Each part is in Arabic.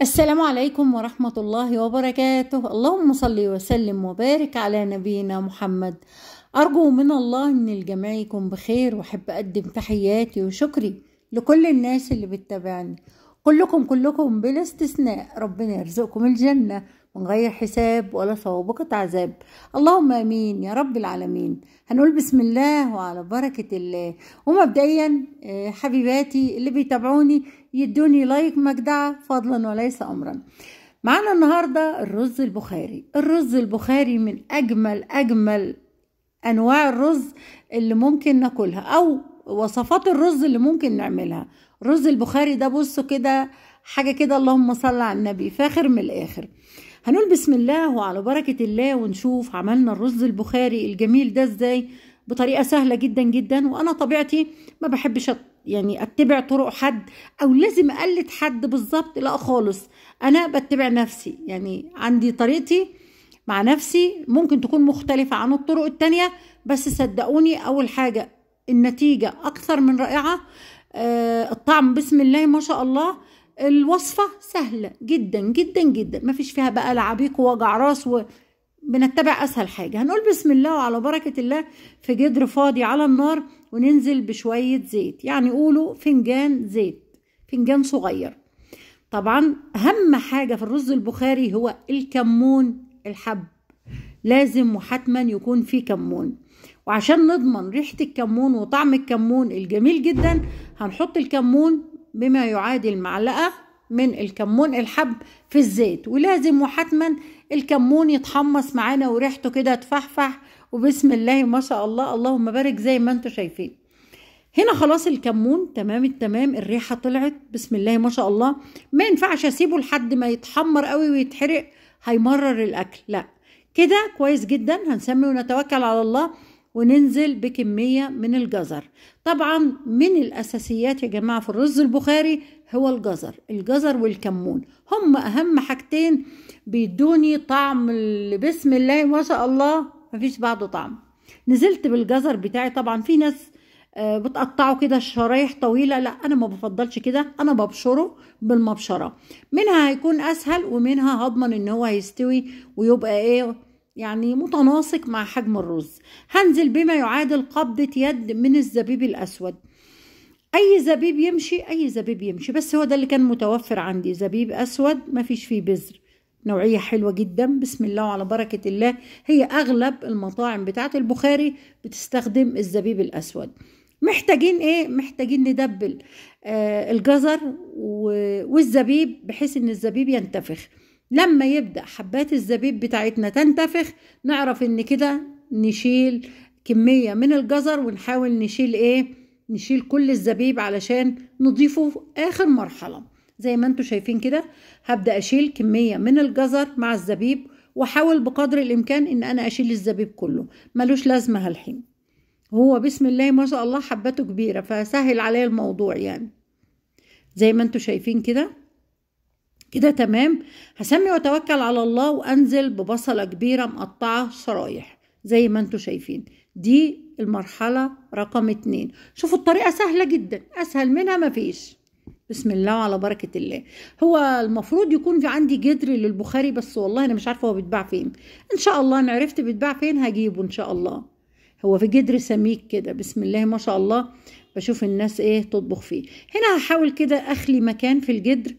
السلام عليكم ورحمة الله وبركاته اللهم صل وسلم وبارك على نبينا محمد أرجو من الله أن الجميع يكون بخير وأحب أقدم تحياتي وشكري لكل الناس اللي بتتابعني كلكم كلكم بلا استثناء ربنا يرزقكم الجنة من غير حساب ولا سوابقة عذاب اللهم امين يا رب العالمين هنقول بسم الله وعلى بركة الله ومبدئيا آه، حبيباتي اللي بيتابعوني يدوني لايك مجدعة فضلا وليس امرا معانا النهاردة الرز البخاري الرز البخاري من اجمل اجمل انواع الرز اللي ممكن ناكلها او وصفات الرز اللي ممكن نعملها الرز البخاري ده بصوا كده حاجه كده اللهم صل على النبي فاخر من الاخر هنقول بسم الله وعلى بركة الله ونشوف عملنا الرز البخاري الجميل ده ازاي بطريقة سهلة جدا جدا وأنا طبيعتي ما بحبش يعني اتبع طرق حد او لازم اقلد حد بالظبط لا خالص انا بتبع نفسي يعني عندي طريقتي مع نفسي ممكن تكون مختلفة عن الطرق التانية بس صدقوني اول حاجة النتيجة اكثر من رائعة آه الطعم بسم الله ما شاء الله الوصفة سهلة جدا جدا جدا مفيش فيها بقى لعبيك ووجع راس و... بنتبع اسهل حاجه هنقول بسم الله وعلى بركه الله في جدر فاضي على النار وننزل بشويه زيت يعني قولوا فنجان زيت فنجان صغير طبعا اهم حاجه في الرز البخاري هو الكمون الحب لازم وحتما يكون فيه كمون وعشان نضمن ريحه الكمون وطعم الكمون الجميل جدا هنحط الكمون بما يعادل معلقة من الكمون الحب في الزيت ولازم وحتما الكمون يتحمص معانا وريحته كده تفحفح وبسم الله ما شاء الله اللهم بارك زي ما انتم شايفين هنا خلاص الكمون تمام التمام الريحه طلعت بسم الله ما شاء الله ما ينفعش اسيبه لحد ما يتحمر قوي ويتحرق هيمرر الاكل لا كده كويس جدا هنسمي ونتوكل على الله وننزل بكمية من الجزر طبعا من الأساسيات يا جماعة في الرز البخاري هو الجزر الجزر والكمون هم أهم حاجتين بيدوني طعم اللي بسم الله ما شاء الله مفيش بعده طعم نزلت بالجزر بتاعي طبعا في ناس آه، بتقطعه كده شرايح طويله لا انا ما بفضلش كده انا ببشره بالمبشره منها هيكون اسهل ومنها هضمن ان هو هيستوي ويبقى ايه يعني متناسق مع حجم الرز هنزل بما يعادل قبضة يد من الزبيب الأسود أي زبيب يمشي أي زبيب يمشي بس هو ده اللي كان متوفر عندي زبيب أسود مفيش فيه بذر نوعية حلوة جدا بسم الله وعلى بركة الله هي أغلب المطاعم بتاعت البخاري بتستخدم الزبيب الأسود محتاجين ايه محتاجين ندبل آه الجزر والزبيب بحيث ان الزبيب ينتفخ لما يبدأ حبات الزبيب بتاعتنا تنتفخ نعرف ان كده نشيل كمية من الجزر ونحاول نشيل ايه نشيل كل الزبيب علشان نضيفه في اخر مرحلة زي ما انتم شايفين كده هبدأ اشيل كمية من الجزر مع الزبيب واحاول بقدر الامكان ان انا اشيل الزبيب كله ملوش لازمة هالحين هو بسم الله ما شاء الله حباته كبيرة فسهل عليا الموضوع يعني زي ما انتم شايفين كده كده تمام هسمي واتوكل على الله وانزل ببصله كبيره مقطعه شرايح زي ما انتم شايفين دي المرحله رقم اتنين شوفوا الطريقه سهله جدا اسهل منها مفيش بسم الله وعلى بركة الله هو المفروض يكون في عندي جدر للبخاري بس والله أنا مش عارفة هو بيتباع فين إن شاء الله أنا عرفت بيتباع فين هجيبه إن شاء الله هو في جدر سميك كده بسم الله ما شاء الله بشوف الناس إيه تطبخ فيه هنا هحاول كده أخلي مكان في الجدر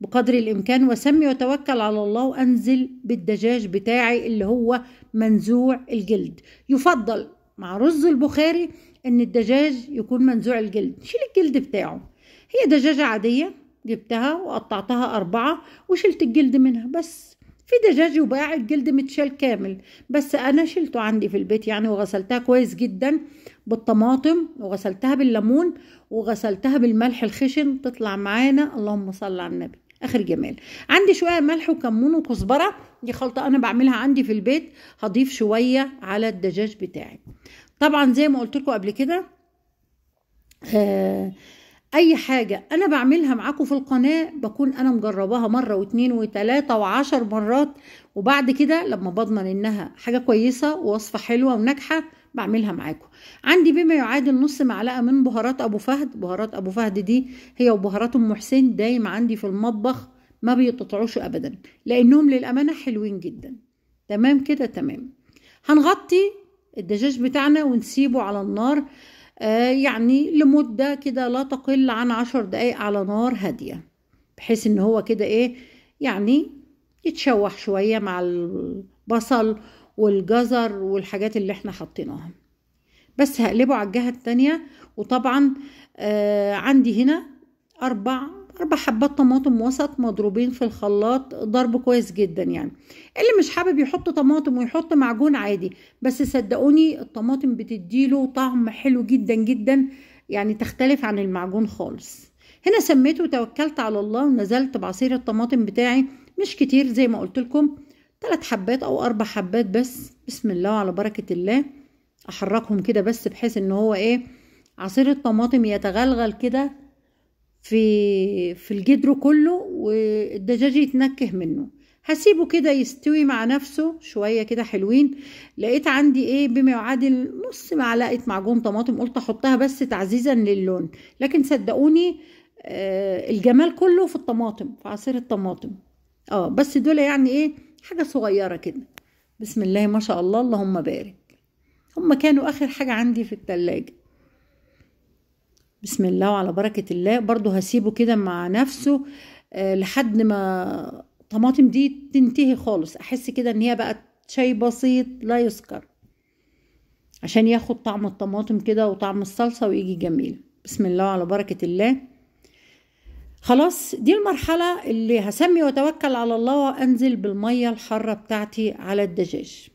بقدر الإمكان وسمي وتوكل على الله وأنزل بالدجاج بتاعي اللي هو منزوع الجلد يفضل مع رز البخاري إن الدجاج يكون منزوع الجلد شيل الجلد بتاعه هي دجاجة عادية جبتها وقطعتها أربعة وشلت الجلد منها بس في دجاج يباع الجلد متشال كامل بس انا شلته عندي في البيت يعني وغسلتها كويس جدا بالطماطم وغسلتها بالليمون وغسلتها بالملح الخشن تطلع معانا اللهم صل على النبي اخر جمال عندي شويه ملح وكمون وكزبره دي خلطه انا بعملها عندي في البيت هضيف شويه على الدجاج بتاعي طبعا زي ما قلت لكم قبل كده آه اي حاجه انا بعملها معاكم في القناه بكون انا مجرباها مره واتنين وتلاته وعشر مرات وبعد كده لما بضمن انها حاجه كويسه ووصفه حلوه وناجحه بعملها معاكم عندي بما يعادل نص معلقه من بهارات ابو فهد بهارات ابو فهد دي هي وبهارات ام حسين دايما عندي في المطبخ ما بيتقطعوش ابدا لانهم للامانه حلوين جدا تمام كده تمام هنغطي الدجاج بتاعنا ونسيبه على النار آه يعني لمده كده لا تقل عن عشر دقايق على نار هاديه بحيث ان هو كده ايه يعني يتشوح شويه مع البصل والجزر والحاجات اللي احنا حطيناها بس هقلبه على الجهة التانية وطبعا آه عندي هنا أربع أربع حبات طماطم وسط مضروبين في الخلاط ضرب كويس جدا يعني اللي مش حابب يحط طماطم ويحط معجون عادي بس صدقوني الطماطم بتديله طعم حلو جدا جدا يعني تختلف عن المعجون خالص هنا سميته توكلت على الله ونزلت بعصير الطماطم بتاعي مش كتير زي ما قلت لكم ثلاث حبات او اربع حبات بس بسم الله على بركه الله احركهم كده بس بحيث ان هو ايه عصير الطماطم يتغلغل كده في في الجدر كله والدجاج يتنكه منه هسيبه كده يستوي مع نفسه شويه كده حلوين لقيت عندي ايه بما يعادل نص معلقه معجون طماطم قلت احطها بس تعزيزا للون لكن صدقوني آه الجمال كله في الطماطم في عصير الطماطم اه بس دول يعني ايه حاجة صغيرة كده بسم الله ما شاء الله اللهم بارك هما كانوا آخر حاجة عندي في التلاجة بسم الله وعلى بركة الله برضو هسيبه كده مع نفسه آه لحد ما الطماطم دي تنتهي خالص أحس كده إن هي بقت شيء بسيط لا يذكر عشان ياخد طعم الطماطم كده وطعم الصلصة ويجي جميل بسم الله وعلى بركة الله خلاص دي المرحلة اللي هسمي واتوكل على الله وانزل بالمية الحارة بتاعتي على الدجاج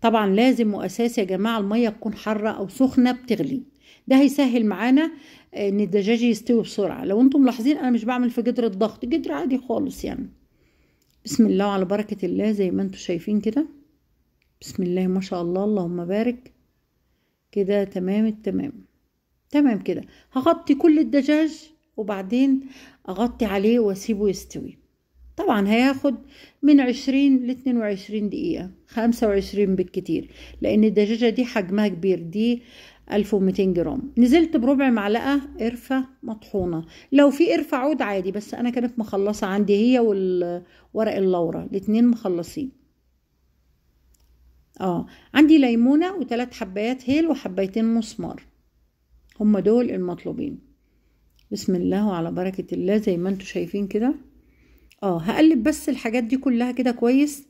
طبعا لازم واساس يا جماعة المية تكون حارة او سخنة بتغلي ده هيسهل معانا آه، ان الدجاج يستوي بسرعة لو انتم ملاحظين انا مش بعمل في جدر الضغط جدر عادي خالص يعني بسم الله على بركة الله زي ما انتم شايفين كده بسم الله ما شاء الله اللهم بارك كده تمام التمام تمام كده هغطي كل الدجاج وبعدين اغطي عليه واسيبه يستوي طبعا هياخد من عشرين لاتنين وعشرين دقيقة خمسة وعشرين بالكتير لان الدجاجة دي حجمها كبير دي ألف وميتين جرام نزلت بربع معلقة قرفة مطحونة لو في قرفة عود عادي بس انا كانت مخلصة عندي هي والورق اللورة الاتنين مخلصين اه عندي ليمونة وثلاث حبايات هيل وحبايتين مسمار هما دول المطلوبين بسم الله وعلى بركة الله زي ما انتوا شايفين كده اه هقلب بس الحاجات دي كلها كده كويس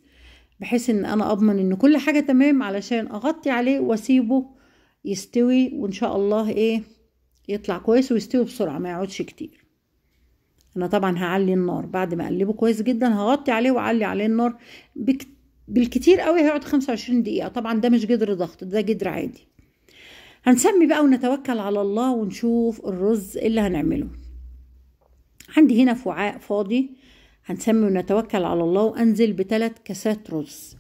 بحيث ان انا اضمن ان كل حاجة تمام علشان اغطي عليه واسيبه يستوي وان شاء الله ايه يطلع كويس ويستوي بسرعة ما يقعدش كتير انا طبعا هعلي النار بعد ما اقلبه كويس جدا هغطي عليه واعلي عليه النار بالكتير قوي هيقعد 25 دقيقة طبعا ده مش جدر ضغط ده جدر عادي هنسمي بقى ونتوكل على الله ونشوف الرز اللي هنعمله عندي هنا في وعاء فاضي هنسمي ونتوكل على الله وانزل بثلاث كاسات رز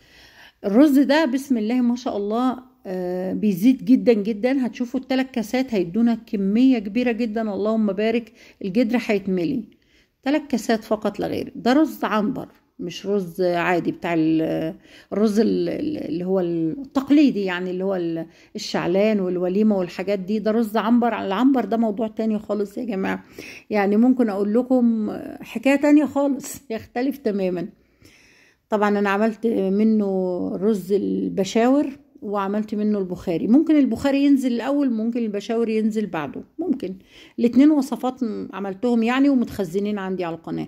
الرز ده بسم الله ما شاء الله آه، بيزيد جدا جدا هتشوفوا الثلاث كاسات هيدونا كميه كبيره جدا اللهم بارك الجدر هيتملي ثلاث كاسات فقط لغير ده رز عنبر مش رز عادي بتاع الرز اللي هو التقليدي يعني اللي هو الشعلان والوليمه والحاجات دي ده رز عنبر العنبر ده موضوع تاني خالص يا جماعه يعني ممكن اقول لكم حكايه تانية خالص يختلف تماما طبعا انا عملت منه رز البشاور وعملت منه البخاري ممكن البخاري ينزل الاول ممكن البشاور ينزل بعده ممكن الاثنين وصفات عملتهم يعني ومتخزنين عندي على القناه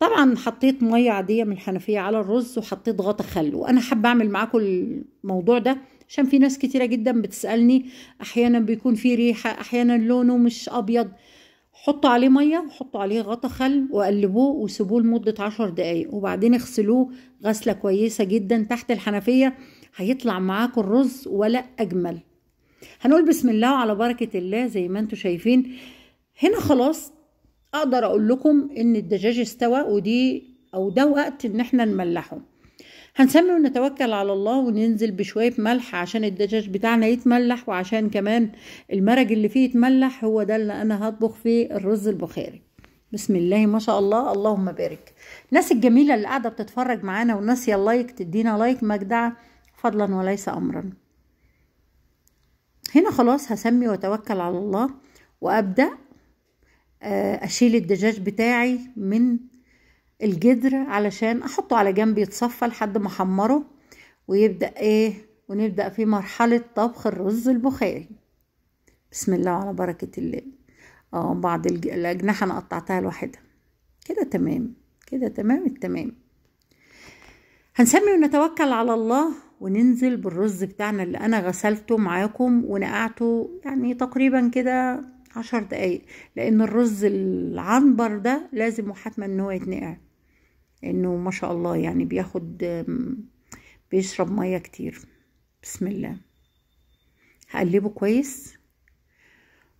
طبعا حطيت ميه عاديه من الحنفيه على الرز وحطيت غطا خل وانا حابه اعمل معاكم الموضوع ده عشان في ناس كتيره جدا بتسالني احيانا بيكون فيه ريحه احيانا لونه مش ابيض حطوا عليه ميه وحطوا عليه غطا خل وقلبوه وسيبوه لمده عشر دقايق وبعدين اغسلوه غسله كويسه جدا تحت الحنفيه هيطلع معاكم الرز ولا اجمل هنقول بسم الله على بركة الله زي ما انتم شايفين هنا خلاص اقدر اقول لكم ان الدجاج استوى ودي او ده وقت ان احنا نملحه هنسمي ونتوكل على الله وننزل بشوية ملح عشان الدجاج بتاعنا يتملح وعشان كمان المرج اللي فيه يتملح هو ده اللي انا هطبخ فيه الرز البخاري بسم الله ما شاء الله اللهم بارك الناس الجميلة اللي قاعدة بتتفرج معانا والناس يا لايك تدينا لايك مجدعة فضلا وليس أمرا هنا خلاص هسمي واتوكل على الله وابدا آه، اشيل الدجاج بتاعي من الجدر علشان احطه على جنب يتصفى لحد ما احمره ويبدا ايه ونبدا في مرحله طبخ الرز البخاري بسم الله على بركه الله اه بعض الاجنحه انا قطعتها لوحدها كده تمام كده تمام التمام هنسمي ونتوكل على الله وننزل بالرز بتاعنا اللي انا غسلته معاكم ونقعته يعني تقريبا كده عشر دقايق لان الرز العنبر ده لازم وحتما ان هو يتنقع لانه ما شاء الله يعني بياخد بيشرب ميه كتير بسم الله هقلبه كويس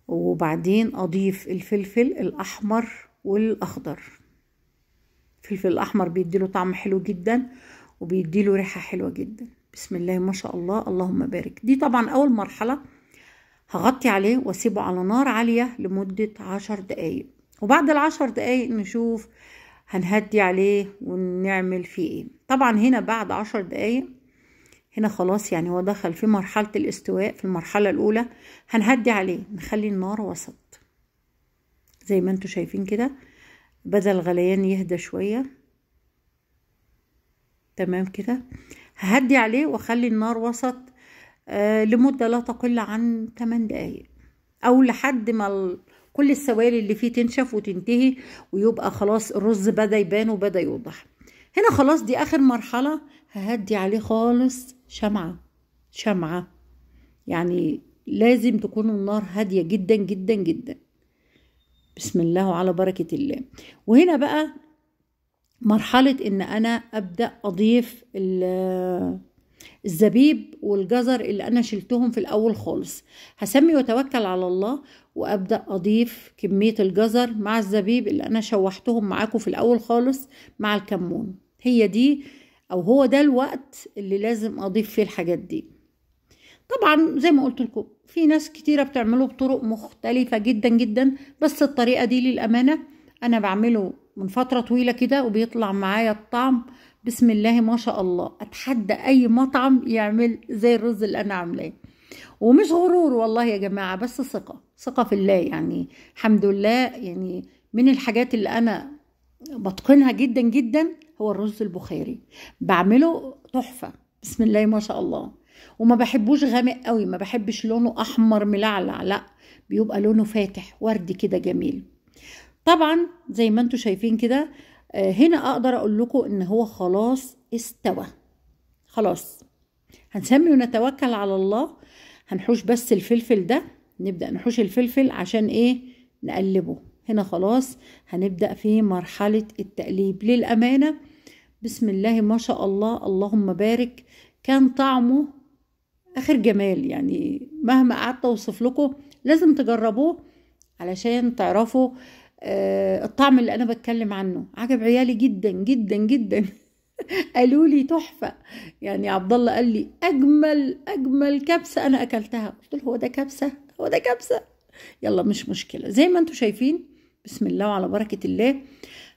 وبعدين اضيف الفلفل الاحمر والاخضر الفلفل الاحمر بيديله طعم حلو جدا وبيديله ريحه حلوه جدا بسم الله ما شاء الله اللهم بارك دي طبعا أول مرحلة هغطي عليه واسيبه على نار عالية لمدة عشر دقايق وبعد العشر دقايق نشوف هنهدي عليه ونعمل فيه ايه طبعا هنا بعد عشر دقايق هنا خلاص يعني هو دخل في مرحلة الاستواء في المرحلة الأولى هنهدي عليه نخلي النار وسط زي ما انتوا شايفين كده بدأ الغليان يهدى شوية تمام كده هدي عليه واخلي النار وسط آه، لمدة لا تقل عن 8 دقايق او لحد ما كل السوائل اللي فيه تنشف وتنتهي ويبقى خلاص الرز بدا يبان وبدا يوضح هنا خلاص دي اخر مرحلة ههدي عليه خالص شمعة شمعة يعني لازم تكون النار هادية جدا جدا جدا بسم الله وعلى بركة الله وهنا بقى مرحلة إن أنا أبدأ أضيف الزبيب والجزر اللي أنا شلتهم في الأول خالص هسمي وأتوكل على الله وأبدأ أضيف كمية الجزر مع الزبيب اللي أنا شوحتهم معاكم في الأول خالص مع الكمون هي دي أو هو ده الوقت اللي لازم أضيف فيه الحاجات دي طبعا زي ما قلت لكم في ناس كتيرة بتعمله بطرق مختلفة جدا جدا بس الطريقة دي للأمانة أنا بعمله من فترة طويلة كده وبيطلع معايا الطعم بسم الله ما شاء الله اتحدى اي مطعم يعمل زي الرز اللي انا عاملاه ومش غرور والله يا جماعة بس ثقة ثقة في الله يعني الحمد لله يعني من الحاجات اللي انا بتقنها جدا جدا هو الرز البخاري بعمله تحفة بسم الله ما شاء الله وما بحبوش غامق قوي ما بحبش لونه احمر ملعلع لا بيبقى لونه فاتح وردي كده جميل طبعا زي ما انتم شايفين كده آه، هنا اقدر اقول لكم ان هو خلاص استوى خلاص هنسمي ونتوكل على الله هنحوش بس الفلفل ده نبدا نحوش الفلفل عشان ايه نقلبه هنا خلاص هنبدا في مرحله التقليب للامانه بسم الله ما شاء الله اللهم بارك كان طعمه اخر جمال يعني مهما قعدت اوصف لكم لازم تجربوه علشان تعرفوا آه، الطعم اللي انا بتكلم عنه عجب عيالي جدا جدا جدا قالوا لي تحفه يعني عبد الله قال لي اجمل اجمل كبسه انا اكلتها قلت له هو ده كبسه هو ده كبسه يلا مش مشكله زي ما انتم شايفين بسم الله وعلى بركه الله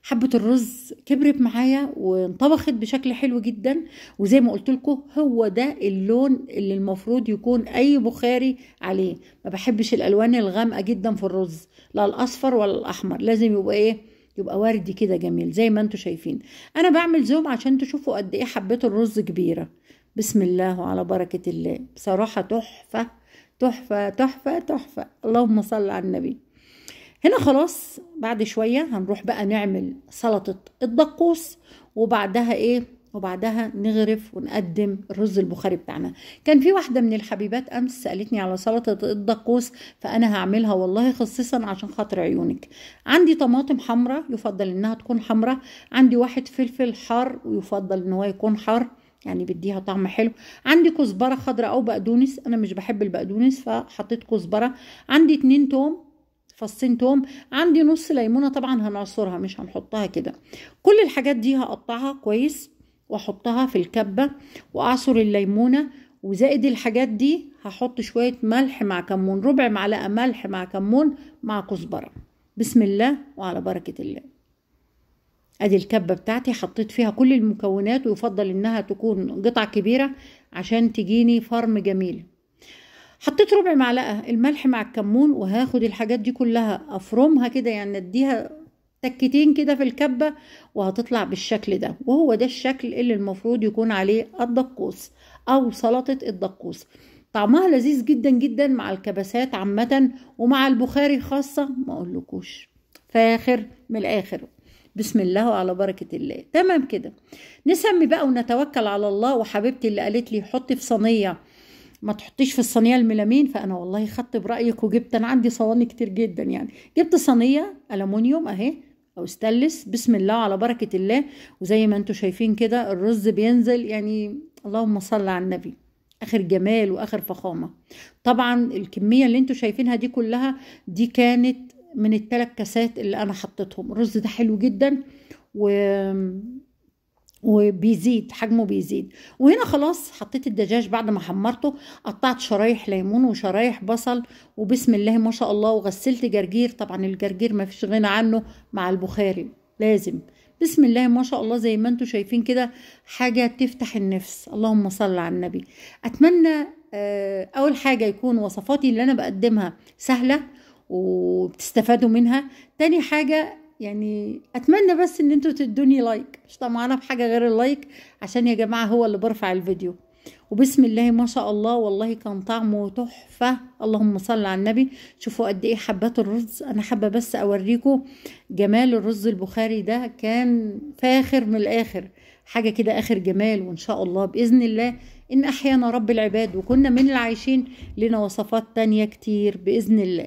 حبة الرز كبرت معايا وانطبخت بشكل حلو جدا وزي ما قلت لكم هو ده اللون اللي المفروض يكون اي بخاري عليه ما بحبش الالوان الغامقة جدا في الرز لا الاصفر ولا الاحمر لازم يبقى ايه يبقى وردي كده جميل زي ما انتم شايفين انا بعمل زوم عشان تشوفوا قد ايه حبة الرز كبيرة بسم الله وعلى بركة الله بصراحة تحفة تحفة تحفة تحفة اللهم صل على النبي هنا خلاص بعد شوية هنروح بقى نعمل سلطة الدقوس وبعدها ايه وبعدها نغرف ونقدم الرز البخاري بتاعنا كان في واحده من الحبيبات امس سالتني على سلطه الدقوس فانا هعملها والله خصيصا عشان خاطر عيونك عندي طماطم حمراء يفضل انها تكون حمراء عندي واحد فلفل حار ويفضل ان هو يكون حار يعني بديها طعم حلو عندي كزبره خضراء او بقدونس انا مش بحب البقدونس فحطيت كزبره عندي اتنين توم فصين توم عندي نص ليمونه طبعا هنعصرها مش هنحطها كده كل الحاجات دي هقطعها كويس واحطها في الكبه واعصر الليمونه وزائد الحاجات دي هحط شويه ملح مع كمون ربع معلقه ملح مع كمون مع كزبره بسم الله وعلى بركه الله ادي الكبة بتاعتي حطيت فيها كل المكونات ويفضل انها تكون قطع كبيرة عشان تجيني فرم جميل حطيت ربع معلقه الملح مع الكمون وهاخد الحاجات دي كلها افرمها كده يعني اديها تكتين كده في الكبه وهتطلع بالشكل ده وهو ده الشكل اللي المفروض يكون عليه الدقوس او سلطه الدقوس طعمها لذيذ جدا جدا مع الكبسات عامه ومع البخاري خاصه ما اقولكوش فاخر من الاخر بسم الله وعلى بركة الله تمام كده نسمي بقى ونتوكل على الله وحبيبتي اللي قالت لي حطي في صينية ما تحطيش في الصينيه الميلامين فانا والله خدت برايك وجبت انا عندي صواني كتير جدا يعني جبت صينيه الومنيوم اهي او استلس بسم الله على بركه الله وزي ما انتم شايفين كده الرز بينزل يعني اللهم صل على النبي اخر جمال واخر فخامه طبعا الكميه اللي انتم شايفينها دي كلها دي كانت من الثلاث كاسات اللي انا حطيتهم الرز ده حلو جدا و وبيزيد حجمه بيزيد وهنا خلاص حطيت الدجاج بعد ما حمرته قطعت شرايح ليمون وشرايح بصل وبسم الله ما شاء الله وغسلت جرجير طبعا الجرجير ما فيش غنى عنه مع البخاري لازم بسم الله ما شاء الله زي ما انتم شايفين كده حاجة تفتح النفس اللهم صل على النبي أتمنى آه، أول حاجة يكون وصفاتي اللي أنا بقدمها سهلة وبتستفادوا منها تاني حاجة يعني اتمنى بس ان انتوا تدوني لايك مش طمعانه في حاجه غير اللايك عشان يا جماعه هو اللي برفع الفيديو وبسم الله ما شاء الله والله كان طعمه تحفه اللهم صل على النبي شوفوا قد ايه حبات الرز انا حابه بس اوريكم جمال الرز البخاري ده كان فاخر من الاخر حاجه كده اخر جمال وان شاء الله باذن الله ان احيانا رب العباد وكنا من العايشين لنا وصفات تانية كتير باذن الله